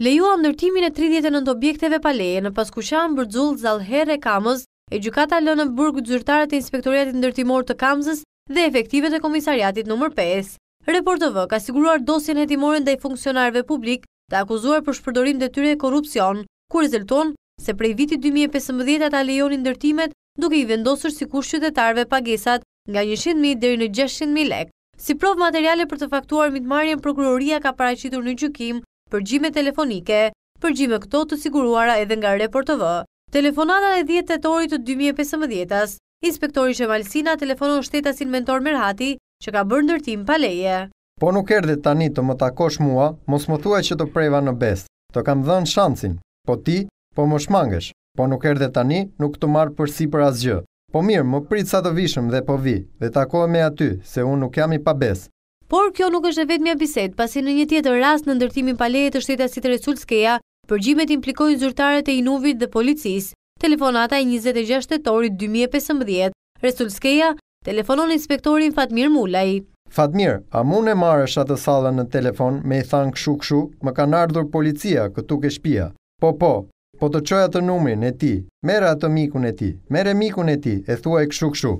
lejua ndërtimin e 39 objekteve paleje në bërdzullë Zalher e Kamës, e gjukata lënë në burgë zyrtarët e inspektoriatit ndërtimor të Kamësës dhe efektive të komisariatit nëmër 5. Reportëve ka siguruar dosjen jetimorin dhe i funksionarve publik të akuzuar për shpërdorim dhe tyre korupcion, ku rezulton se prej vitit 2015 ata lejoni ndërtimet duke i vendosër si kush qytetarve pagesat nga 100.000 dhe në 600.000 lek. Si provë materiale për të faktuar mitmarjen, prokuroria ka paracitur në gjukim përgjime telefonike, përgjime këto të siguruara edhe nga reportëvë. Telefonata e 10 të torit të 2015-as, inspektori Shemalsina telefonon shtetasin mentor Merhati që ka bërë ndërtim paleje. Po nuk erdi tani të më takosh mua, mos më thua që të prejva në best, të kam dhënë shancin, po ti, po më shmangesh, po nuk erdi tani nuk të marë për si për asgjë. Po mirë, më pritë sa të vishëm dhe po vi, dhe takohë me aty, se unë nuk jam i pa besë. Por kjo nuk është e vetë mja biset, pasi në një tjetër rast në ndërtimin palejet të shteta si të Resulskeja, përgjimet implikojnë zyrtarët e inuvit dhe policis, telefonata i 26 torit 2015. Resulskeja telefonon inspektorin Fatmir Mullaj. Fatmir, a mune e marë është atë thalën në telefon me i thangë këshu këshu, më kanë ardhur policia këtu ke shpia. Po po, po të qoja të numrin e ti, mere atë mikun e ti, mere mikun e ti, e thua e këshu këshu.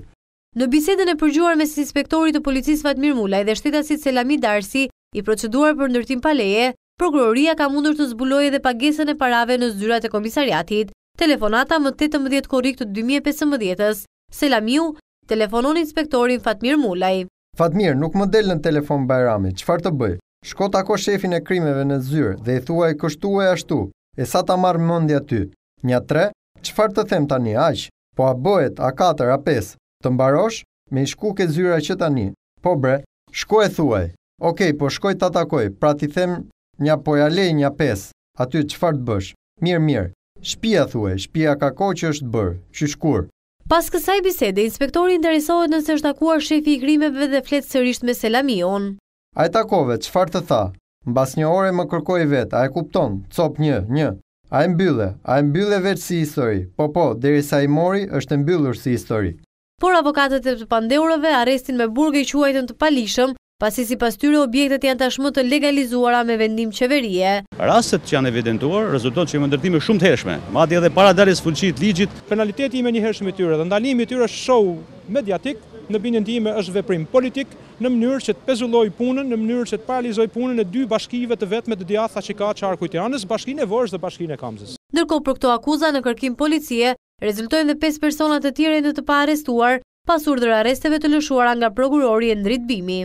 Në bisedën e përgjuar mes inspektorit të policisë Fatmir Mullaj dhe shtetasit Selami Darsi i proceduar për ndërtim paleje, prokuroria ka mundur të zbuloj edhe pagesën e parave në zyrat e komisariatit, telefonata më 18 korik të 2015, Selamiu, telefonon inspektorin Fatmir Mullaj. Fatmir, nuk më delë në telefon Bajrami, qëfar të bëj? Shkot ako shefin e krimeve në zyrë dhe i thua i kështu e ashtu, e sa ta marrë mëndja ty? Nja tre, qëfar të them tani, aqë? Po a bëhet, a katër, a pesë? të mbarosh me i shku ke zyra që tani. Po bre, shko e thuaj. Okej, okay, po shkoj të atakoj, pra ti them një poja lej një pes, aty qëfar të bësh? Mirë, mirë, shpia thuaj, shpia ka ko që është bërë, që Pas kësaj bisede, inspektori interesohet nëse është takuar shefi i krimeve dhe fletë sërisht me Selamion. A e takove, qëfar të tha? Në bas një ore më kërkoj vetë, a e kupton, copë një, një. A e mbylle, a e mbylle vetë si histori, po po, deri sa i mori është mbyllur si histori por avokatët e të pandeurove arestin me burg e quajtën të palishëm, pasi si pas tyre objektet janë tashmë të legalizuara me vendim qeverie. Rastet që janë evidentuar, rezultat që i më ndërtime shumë të hershme, ma dhe edhe para darjes fulqit ligjit. Penaliteti me një hershme tyre dhe ndalimi tyre show mediatik, në binin time është veprim politik, në mënyrë që të pezulloj punën, në mënyrë që të paralizoj punën e dy bashkive të vetë me të djatha që ka qarë kujtë bashkine vërës dhe bashkine kamzës. Nërko për këto akuza në kërkim policie, rezultojnë dhe 5 personat të tjere në të pa arestuar pas urdër aresteve të lëshuara nga prokurori e ndrit bimi.